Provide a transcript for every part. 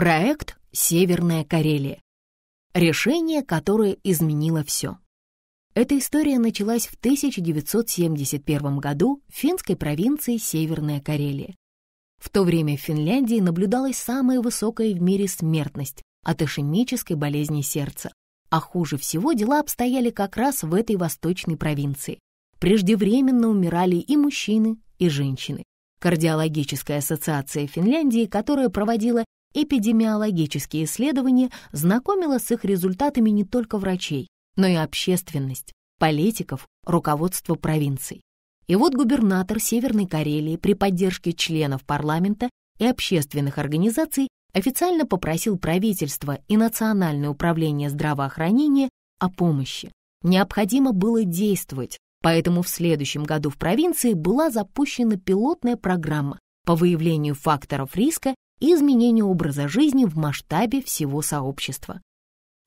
Проект «Северная Карелия». Решение, которое изменило все. Эта история началась в 1971 году в финской провинции Северная Карелия. В то время в Финляндии наблюдалась самая высокая в мире смертность от ишемической болезни сердца. А хуже всего дела обстояли как раз в этой восточной провинции. Преждевременно умирали и мужчины, и женщины. Кардиологическая ассоциация Финляндии, которая проводила эпидемиологические исследования знакомило с их результатами не только врачей, но и общественность, политиков, руководство провинций. И вот губернатор Северной Карелии при поддержке членов парламента и общественных организаций официально попросил правительство и Национальное управление здравоохранения о помощи. Необходимо было действовать, поэтому в следующем году в провинции была запущена пилотная программа по выявлению факторов риска и изменению образа жизни в масштабе всего сообщества.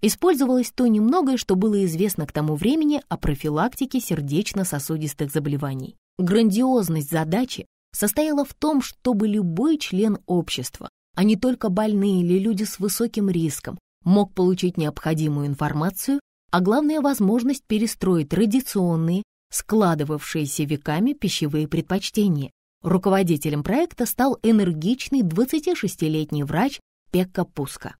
Использовалось то немногое, что было известно к тому времени о профилактике сердечно-сосудистых заболеваний. Грандиозность задачи состояла в том, чтобы любой член общества, а не только больные или люди с высоким риском, мог получить необходимую информацию, а главное возможность перестроить традиционные, складывавшиеся веками пищевые предпочтения Руководителем проекта стал энергичный 26-летний врач Пекка Пуска.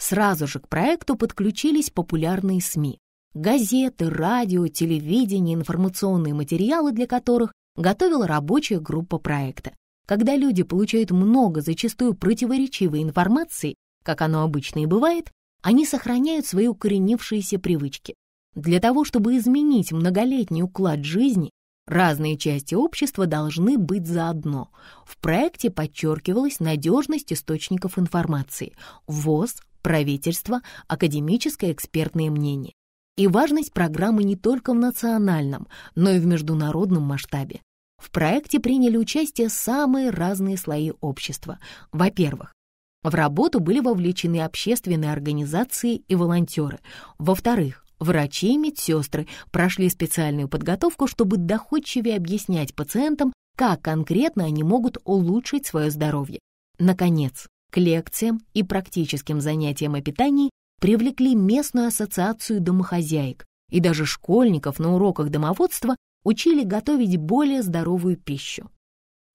Сразу же к проекту подключились популярные СМИ. Газеты, радио, телевидение, информационные материалы, для которых готовила рабочая группа проекта. Когда люди получают много зачастую противоречивой информации, как оно обычно и бывает, они сохраняют свои укоренившиеся привычки. Для того, чтобы изменить многолетний уклад жизни, Разные части общества должны быть заодно. В проекте подчеркивалась надежность источников информации – ВОЗ, правительство, академическое экспертное мнение. И важность программы не только в национальном, но и в международном масштабе. В проекте приняли участие самые разные слои общества. Во-первых, в работу были вовлечены общественные организации и волонтеры. Во-вторых, Врачи и медсестры прошли специальную подготовку, чтобы доходчивее объяснять пациентам, как конкретно они могут улучшить свое здоровье. Наконец, к лекциям и практическим занятиям о питании привлекли местную ассоциацию домохозяек, и даже школьников на уроках домоводства учили готовить более здоровую пищу.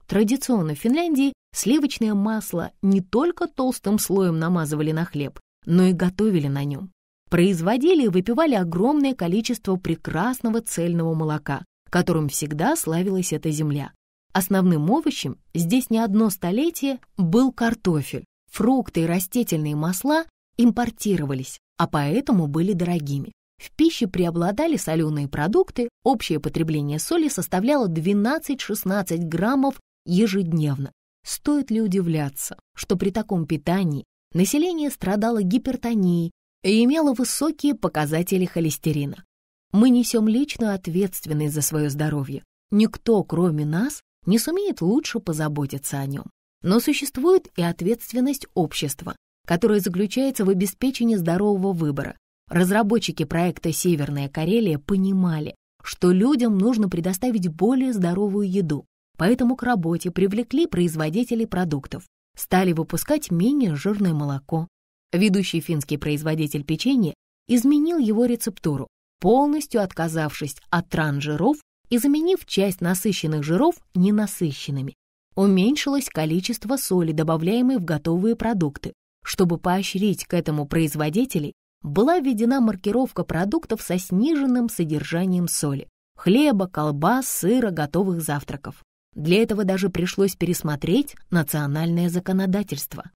Традиционно в Финляндии сливочное масло не только толстым слоем намазывали на хлеб, но и готовили на нем производили и выпивали огромное количество прекрасного цельного молока, которым всегда славилась эта земля. Основным овощем здесь не одно столетие был картофель. Фрукты и растительные масла импортировались, а поэтому были дорогими. В пище преобладали соленые продукты, общее потребление соли составляло 12-16 граммов ежедневно. Стоит ли удивляться, что при таком питании население страдало гипертонией, и имела высокие показатели холестерина. Мы несем личную ответственность за свое здоровье. Никто, кроме нас, не сумеет лучше позаботиться о нем. Но существует и ответственность общества, которая заключается в обеспечении здорового выбора. Разработчики проекта «Северная Карелия» понимали, что людям нужно предоставить более здоровую еду, поэтому к работе привлекли производителей продуктов, стали выпускать менее жирное молоко, Ведущий финский производитель печенья изменил его рецептуру, полностью отказавшись от транжиров и заменив часть насыщенных жиров ненасыщенными. Уменьшилось количество соли, добавляемой в готовые продукты. Чтобы поощрить к этому производителей, была введена маркировка продуктов со сниженным содержанием соли – хлеба, колбас, сыра, готовых завтраков. Для этого даже пришлось пересмотреть национальное законодательство.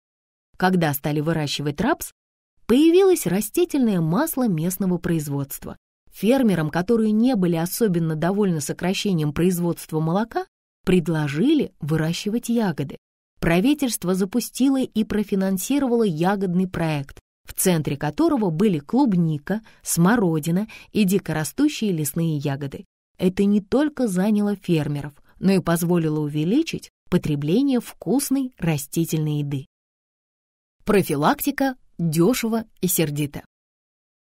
Когда стали выращивать рапс, появилось растительное масло местного производства. Фермерам, которые не были особенно довольны сокращением производства молока, предложили выращивать ягоды. Правительство запустило и профинансировало ягодный проект, в центре которого были клубника, смородина и дикорастущие лесные ягоды. Это не только заняло фермеров, но и позволило увеличить потребление вкусной растительной еды. Профилактика дешево и сердито.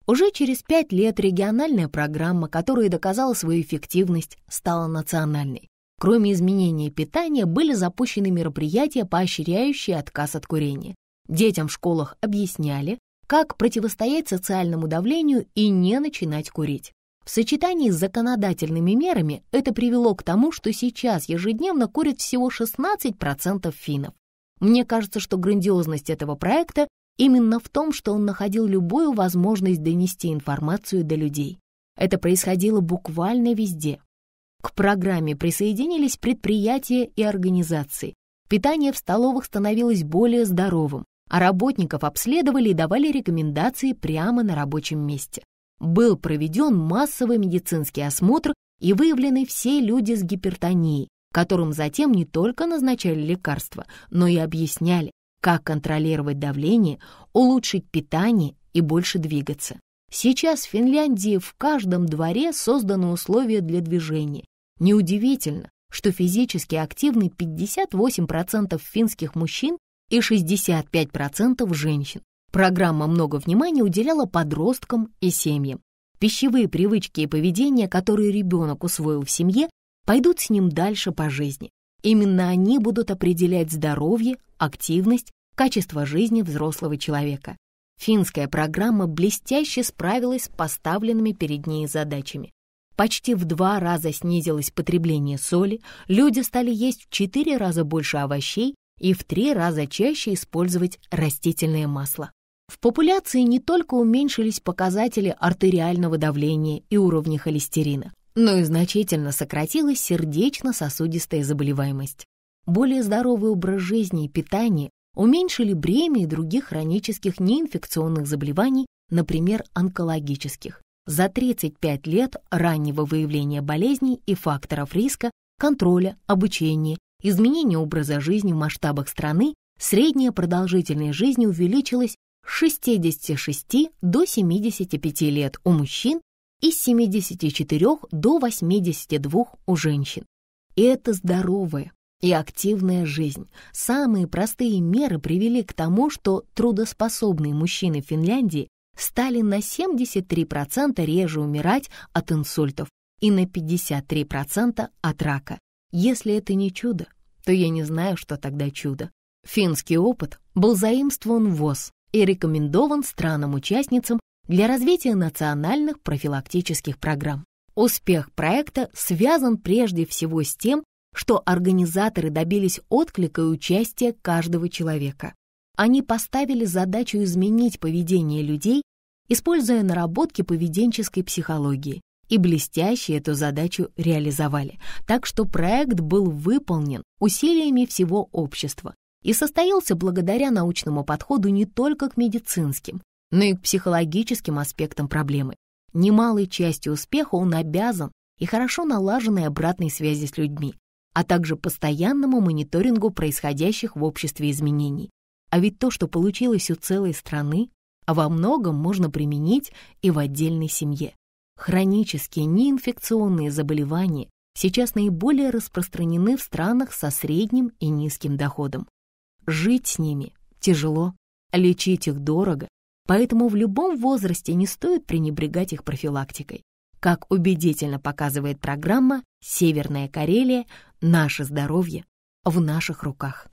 Уже через пять лет региональная программа, которая доказала свою эффективность, стала национальной. Кроме изменения питания, были запущены мероприятия, поощряющие отказ от курения. Детям в школах объясняли, как противостоять социальному давлению и не начинать курить. В сочетании с законодательными мерами это привело к тому, что сейчас ежедневно курят всего 16% финнов. Мне кажется, что грандиозность этого проекта именно в том, что он находил любую возможность донести информацию до людей. Это происходило буквально везде. К программе присоединились предприятия и организации. Питание в столовых становилось более здоровым, а работников обследовали и давали рекомендации прямо на рабочем месте. Был проведен массовый медицинский осмотр и выявлены все люди с гипертонией, которым затем не только назначали лекарства, но и объясняли, как контролировать давление, улучшить питание и больше двигаться. Сейчас в Финляндии в каждом дворе созданы условия для движения. Неудивительно, что физически активны 58% финских мужчин и 65% женщин. Программа много внимания уделяла подросткам и семьям. Пищевые привычки и поведение, которые ребенок усвоил в семье, пойдут с ним дальше по жизни. Именно они будут определять здоровье, активность, качество жизни взрослого человека. Финская программа блестяще справилась с поставленными перед ней задачами. Почти в два раза снизилось потребление соли, люди стали есть в четыре раза больше овощей и в три раза чаще использовать растительное масло. В популяции не только уменьшились показатели артериального давления и уровня холестерина, но и значительно сократилась сердечно-сосудистая заболеваемость. Более здоровый образ жизни и питание уменьшили бремя и других хронических неинфекционных заболеваний, например, онкологических. За 35 лет раннего выявления болезней и факторов риска, контроля, обучения, изменения образа жизни в масштабах страны средняя продолжительность жизни увеличилась с 66 до 75 лет у мужчин из 74 до 82 у женщин. И это здоровая и активная жизнь. Самые простые меры привели к тому, что трудоспособные мужчины Финляндии стали на 73% реже умирать от инсультов и на 53% от рака. Если это не чудо, то я не знаю, что тогда чудо. Финский опыт был заимствован в ВОЗ и рекомендован странам-участницам для развития национальных профилактических программ. Успех проекта связан прежде всего с тем, что организаторы добились отклика и участия каждого человека. Они поставили задачу изменить поведение людей, используя наработки поведенческой психологии, и блестяще эту задачу реализовали. Так что проект был выполнен усилиями всего общества и состоялся благодаря научному подходу не только к медицинским, но и к психологическим аспектам проблемы. Немалой частью успеха он обязан и хорошо налаженной обратной связи с людьми, а также постоянному мониторингу происходящих в обществе изменений. А ведь то, что получилось у целой страны, во многом можно применить и в отдельной семье. Хронические неинфекционные заболевания сейчас наиболее распространены в странах со средним и низким доходом. Жить с ними тяжело, лечить их дорого, Поэтому в любом возрасте не стоит пренебрегать их профилактикой. Как убедительно показывает программа «Северная Карелия. Наше здоровье в наших руках».